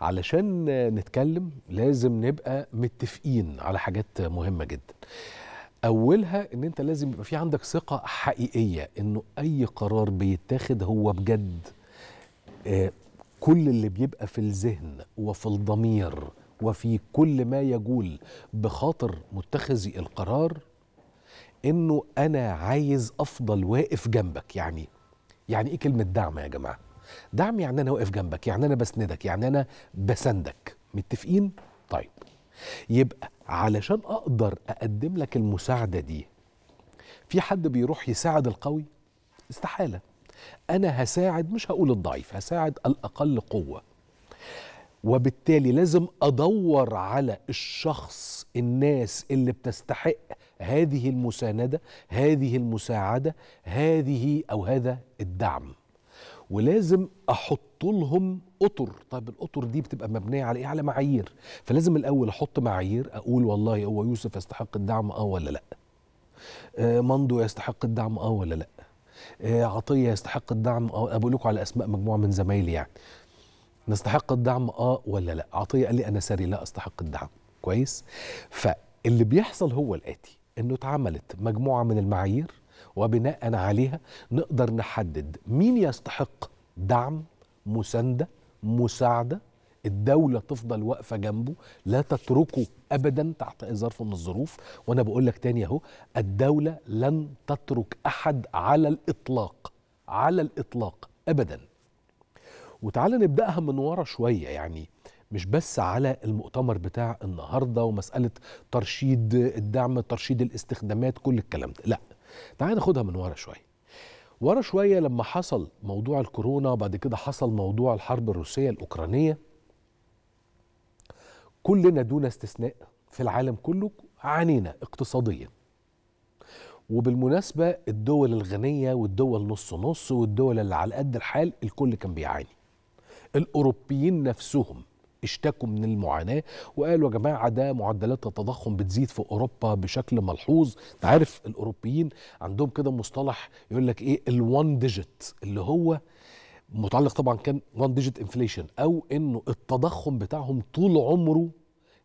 علشان نتكلم لازم نبقى متفقين على حاجات مهمه جدا اولها ان انت لازم يبقى في عندك ثقه حقيقيه انه اي قرار بيتاخد هو بجد آه، كل اللي بيبقى في الذهن وفي الضمير وفي كل ما يجول بخاطر متخذي القرار انه انا عايز افضل واقف جنبك يعني يعني ايه كلمه دعم يا جماعه دعم يعني انا واقف جنبك يعني انا بسندك يعني انا بسندك متفقين طيب يبقى علشان اقدر اقدم لك المساعده دي في حد بيروح يساعد القوي استحاله انا هساعد مش هقول الضعيف هساعد الاقل قوه وبالتالي لازم ادور على الشخص الناس اللي بتستحق هذه المسانده هذه المساعده هذه او هذا الدعم ولازم احط لهم اطر طيب الاطر دي بتبقى مبنيه على ايه على معايير فلازم الاول احط معايير اقول والله هو يوسف يستحق الدعم اه ولا لا آه مندو يستحق الدعم اه ولا لا آه عطيه يستحق الدعم اه بقول لكم على اسماء مجموعه من زمايلي يعني نستحق الدعم اه ولا لا عطيه قال لي انا ساري لا استحق الدعم كويس فاللي بيحصل هو الاتي انه اتعملت مجموعه من المعايير وبناء عليها نقدر نحدد مين يستحق دعم مسانده مساعده الدولة تفضل واقفة جنبه لا تتركه أبدا تحت أي ظرف من الظروف وأنا بقول لك تاني أهو الدولة لن تترك أحد على الإطلاق على الإطلاق أبدا وتعالى نبدأها من ورا شوية يعني مش بس على المؤتمر بتاع النهاردة ومسألة ترشيد الدعم ترشيد الاستخدامات كل الكلام ده لا تعال ناخدها من ورا شويه ورا شويه لما حصل موضوع الكورونا وبعد كده حصل موضوع الحرب الروسيه الاوكرانيه كلنا دون استثناء في العالم كله عانينا اقتصاديا وبالمناسبة الدول الغنية والدول نص نص والدول اللي على قد الحال الكل كان بيعاني الأوروبيين نفسهم اشتكوا من المعاناه وقالوا يا جماعه ده معدلات التضخم بتزيد في اوروبا بشكل ملحوظ انت عارف الاوروبيين عندهم كده مصطلح يقول لك ايه الوان ديجيت اللي هو متعلق طبعا كان وان ديجيت انفليشن او انه التضخم بتاعهم طول عمره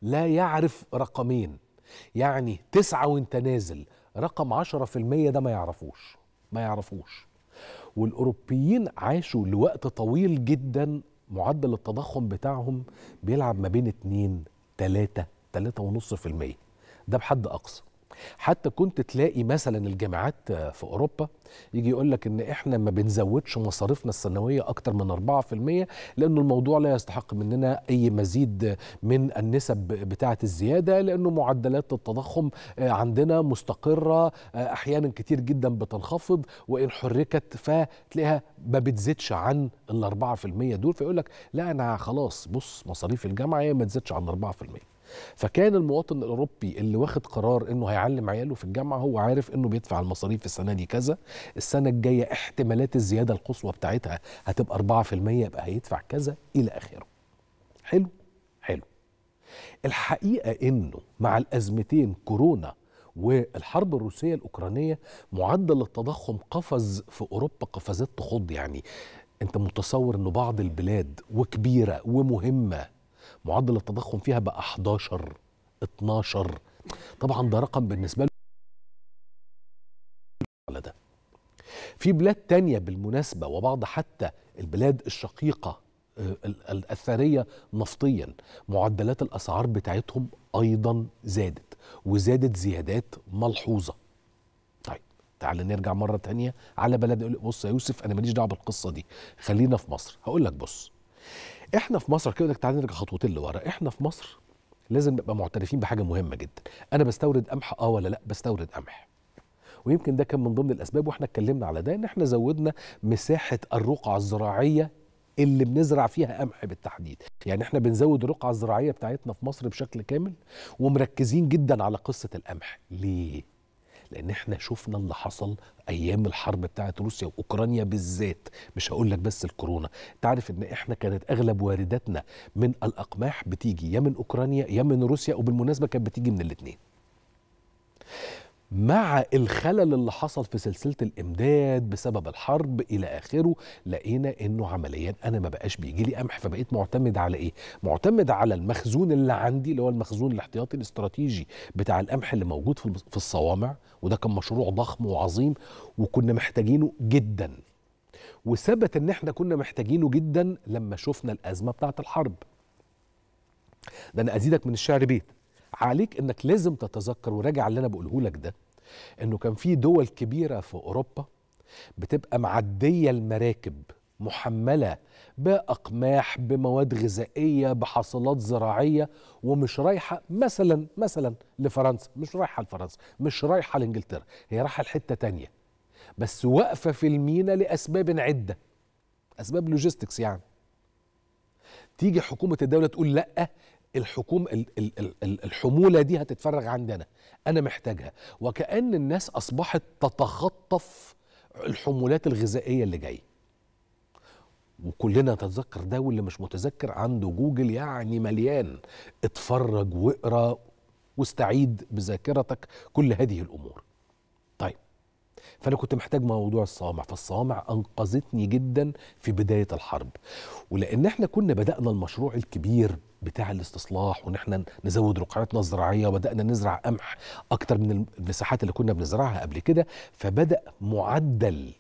لا يعرف رقمين يعني تسعة وانت نازل رقم عشرة في المية ده ما يعرفوش ما يعرفوش والأوروبيين عاشوا لوقت طويل جدا معدل التضخم بتاعهم بيلعب ما بين 2 3 3.5% ده بحد اقصى حتى كنت تلاقي مثلا الجامعات في اوروبا يجي يقول لك ان احنا ما بنزودش مصاريفنا السنويه اكتر من 4% لانه الموضوع لا يستحق مننا اي مزيد من النسب بتاعه الزياده لانه معدلات التضخم عندنا مستقره احيانا كتير جدا بتنخفض وان حركت فتلاقيها ما بتزيدش عن ال 4% دول فيقول لك لا انا خلاص بص مصاريف الجامعه هي ما تزيدش عن 4% فكان المواطن الاوروبي اللي واخد قرار انه هيعلم عياله في الجامعه هو عارف انه بيدفع المصاريف السنه دي كذا السنه الجايه احتمالات الزياده القصوى بتاعتها هتبقى 4% يبقى هيدفع كذا الى اخره حلو حلو الحقيقه انه مع الازمتين كورونا والحرب الروسيه الاوكرانيه معدل التضخم قفز في اوروبا قفزات تخض يعني انت متصور انه بعض البلاد وكبيره ومهمه معدل التضخم فيها بقى 11 12 طبعا ده رقم بالنسبه له على ده في بلاد تانية بالمناسبة وبعض حتى البلاد الشقيقة آه، الأثرية نفطيا معدلات الأسعار بتاعتهم أيضا زادت وزادت زيادات ملحوظة طيب تعال نرجع مرة تانية على بلد بص يا يوسف أنا ماليش دعوة بالقصة دي خلينا في مصر هقول لك بص احنا في مصر كده تعالى نرجع خطوتين لورا احنا في مصر لازم نبقى معترفين بحاجه مهمه جدا انا بستورد قمح اه ولا لا بستورد قمح ويمكن ده كان من ضمن الاسباب واحنا اتكلمنا على ده ان احنا زودنا مساحه الرقعه الزراعيه اللي بنزرع فيها قمح بالتحديد يعني احنا بنزود الرقعه الزراعيه بتاعتنا في مصر بشكل كامل ومركزين جدا على قصه القمح ليه لان احنا شفنا اللي حصل ايام الحرب بتاعه روسيا واوكرانيا بالذات مش هقول لك بس الكورونا تعرف ان احنا كانت اغلب وارداتنا من الاقماح بتيجي يا من اوكرانيا يا من روسيا وبالمناسبه كانت بتيجي من الاثنين مع الخلل اللي حصل في سلسله الامداد بسبب الحرب الى اخره لقينا انه عمليا انا ما بقاش بيجي لي قمح فبقيت معتمد على ايه معتمد على المخزون اللي عندي اللي هو المخزون الاحتياطي الاستراتيجي بتاع القمح اللي موجود في الصوامع وده كان مشروع ضخم وعظيم وكنا محتاجينه جدا وثبت ان احنا كنا محتاجينه جدا لما شفنا الازمه بتاعه الحرب ده انا ازيدك من الشعر بيت عليك انك لازم تتذكر وراجع اللي انا بقوله لك ده انه كان في دول كبيره في اوروبا بتبقى معديه المراكب محمله باقماح بمواد غذائيه بحصلات زراعيه ومش رايحه مثلا مثلا لفرنسا مش رايحه لفرنسا مش رايحه لانجلترا هي رايحه لحته تانية بس واقفه في المينا لاسباب عده اسباب لوجيستكس يعني تيجي حكومه الدوله تقول لا الحكومة الحمولة دي هتتفرغ عندنا أنا محتاجها وكأن الناس أصبحت تتخطف الحمولات الغذائية اللي جاية وكلنا نتذكر ده واللي مش متذكر عنده جوجل يعني مليان اتفرج واقرا واستعيد بذاكرتك كل هذه الأمور فانا كنت محتاج موضوع الصوامع فالصوامع انقذتني جدا في بدايه الحرب ولان احنا كنا بدانا المشروع الكبير بتاع الاستصلاح وان احنا نزود رقعتنا الزراعيه وبدانا نزرع قمح اكتر من المساحات اللي كنا بنزرعها قبل كده فبدا معدل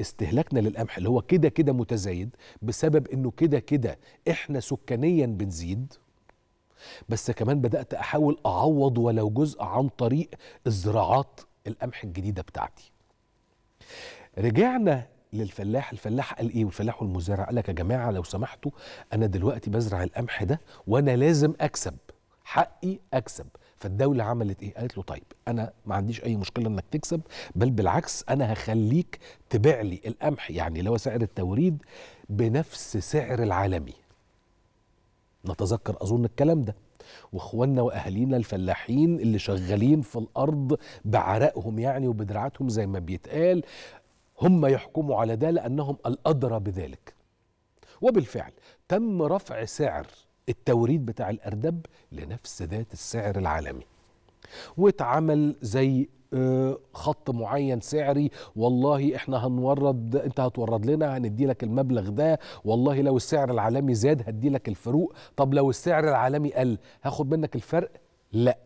استهلاكنا للقمح اللي هو كده كده متزايد بسبب انه كده كده احنا سكانيا بنزيد بس كمان بدات احاول اعوض ولو جزء عن طريق الزراعات القمح الجديده بتاعتي رجعنا للفلاح الفلاح قال ايه والفلاح والمزارع قال لك يا جماعه لو سمحتوا انا دلوقتي بزرع القمح ده وانا لازم اكسب حقي اكسب فالدوله عملت ايه قالت له طيب انا ما عنديش اي مشكله انك تكسب بل بالعكس انا هخليك تبيع لي القمح يعني اللي هو سعر التوريد بنفس سعر العالمي نتذكر اظن الكلام ده واخواننا واهالينا الفلاحين اللي شغالين في الارض بعرقهم يعني وبدرعتهم زي ما بيتقال هم يحكموا على ده لانهم الادرى بذلك وبالفعل تم رفع سعر التوريد بتاع الاردب لنفس ذات السعر العالمي واتعمل زي آه، خط معين سعري والله احنا هنورد انت هتورد لنا هندي لك المبلغ ده والله لو السعر العالمي زاد هدي لك الفروق طب لو السعر العالمي قل هاخد منك الفرق لا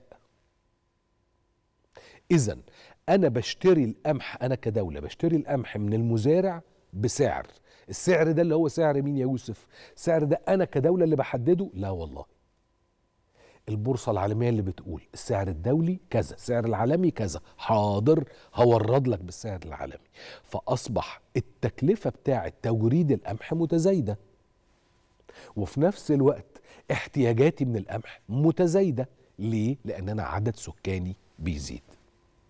اذا انا بشتري القمح انا كدوله بشتري القمح من المزارع بسعر السعر ده اللي هو سعر مين يا يوسف سعر ده انا كدوله اللي بحدده لا والله البورصه العالميه اللي بتقول السعر الدولي كذا السعر العالمي كذا حاضر هورد لك بالسعر العالمي فاصبح التكلفه بتاعه توريد القمح متزايده وفي نفس الوقت احتياجاتي من القمح متزايده ليه لان انا عدد سكاني بيزيد